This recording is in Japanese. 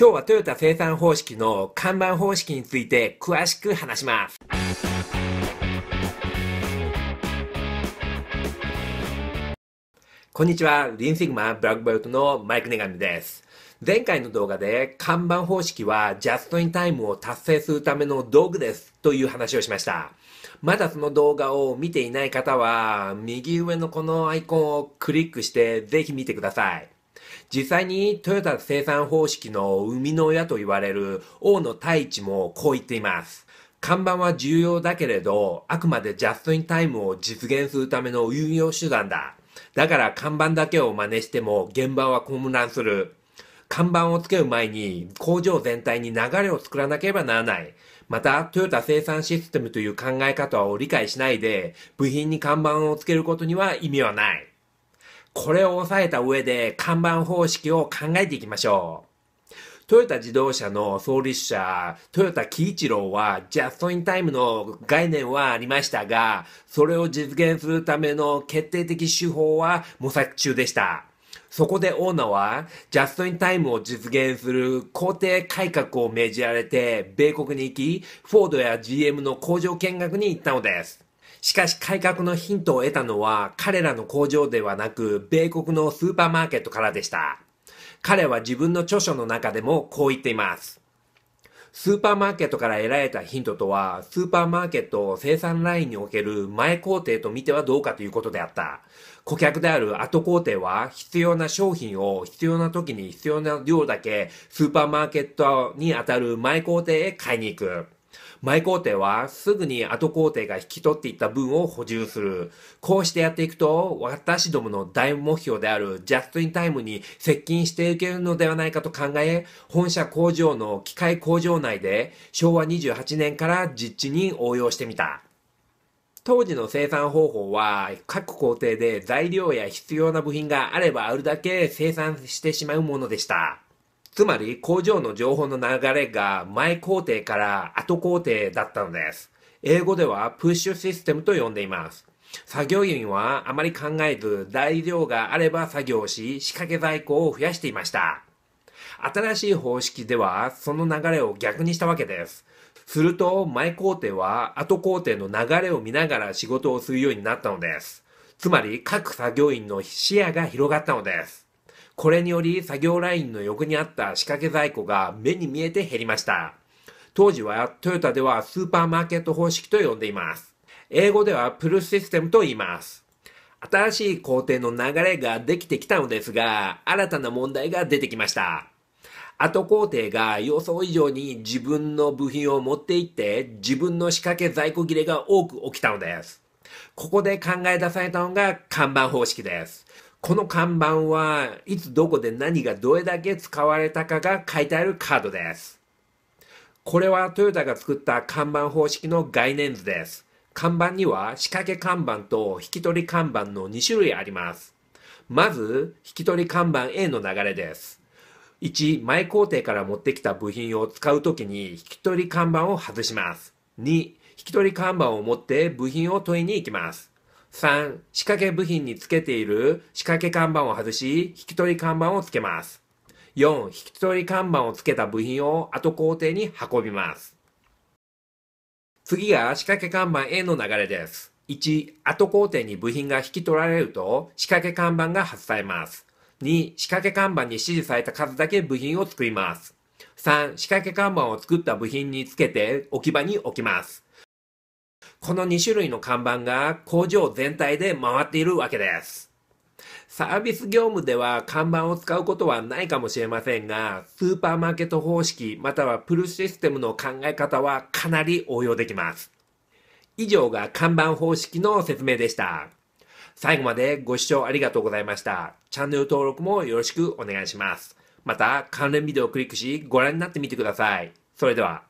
今日はトヨタ生産方式の看板方式について詳しく話します。こんにちは、リンシグマブラックベルトのマイクネガミです。前回の動画で看板方式はジャストインタイムを達成するための道具ですという話をしました。まだその動画を見ていない方は右上のこのアイコンをクリックしてぜひ見てください。実際にトヨタ生産方式の生みの親と言われる大野太一もこう言っています。看板は重要だけれど、あくまでジャストインタイムを実現するための運用手段だ。だから看板だけを真似しても現場は混乱する。看板をつける前に工場全体に流れを作らなければならない。また、トヨタ生産システムという考え方を理解しないで、部品に看板をつけることには意味はない。これを抑えた上で看板方式を考えていきましょう。トヨタ自動車の創立者、トヨタ喜一郎は、ジャストインタイムの概念はありましたが、それを実現するための決定的手法は模索中でした。そこでオーナーは、ジャストインタイムを実現する工程改革を命じられて、米国に行き、フォードや GM の工場見学に行ったのです。しかし改革のヒントを得たのは彼らの工場ではなく米国のスーパーマーケットからでした。彼は自分の著書の中でもこう言っています。スーパーマーケットから得られたヒントとは、スーパーマーケットを生産ラインにおける前工程と見てはどうかということであった。顧客である後工程は必要な商品を必要な時に必要な量だけスーパーマーケットにあたる前工程へ買いに行く。前工程はすぐに後工程が引き取っていった分を補充する。こうしてやっていくと、私どもの大目標であるジャストインタイムに接近していけるのではないかと考え、本社工場の機械工場内で昭和28年から実地に応用してみた。当時の生産方法は各工程で材料や必要な部品があればあるだけ生産してしまうものでした。つまり工場の情報の流れが前工程から後工程だったのです。英語ではプッシュシステムと呼んでいます。作業員はあまり考えず材料があれば作業し仕掛け在庫を増やしていました。新しい方式ではその流れを逆にしたわけです。すると前工程は後工程の流れを見ながら仕事をするようになったのです。つまり各作業員の視野が広がったのです。これにより作業ラインの横にあった仕掛け在庫が目に見えて減りました。当時はトヨタではスーパーマーケット方式と呼んでいます。英語ではプルシステムと言います。新しい工程の流れができてきたのですが、新たな問題が出てきました。後工程が予想以上に自分の部品を持っていって自分の仕掛け在庫切れが多く起きたのです。ここで考え出されたのが看板方式です。この看板はいつどこで何がどれだけ使われたかが書いてあるカードです。これはトヨタが作った看板方式の概念図です。看板には仕掛け看板と引き取り看板の2種類あります。まず、引き取り看板 A の流れです。1、前工程から持ってきた部品を使うときに引き取り看板を外します。2、引き取り看板を持って部品を取りに行きます。3、仕掛け部品につけている仕掛け看板を外し、引き取り看板をつけます。4、引き取り看板をつけた部品を後工程に運びます。次が仕掛け看板 A の流れです。1、後工程に部品が引き取られると仕掛け看板が外されます。2、仕掛け看板に指示された数だけ部品を作ります。3、仕掛け看板を作った部品につけて置き場に置きます。この2種類の看板が工場全体で回っているわけです。サービス業務では看板を使うことはないかもしれませんが、スーパーマーケット方式またはプルシステムの考え方はかなり応用できます。以上が看板方式の説明でした。最後までご視聴ありがとうございました。チャンネル登録もよろしくお願いします。また関連ビデオをクリックしご覧になってみてください。それでは。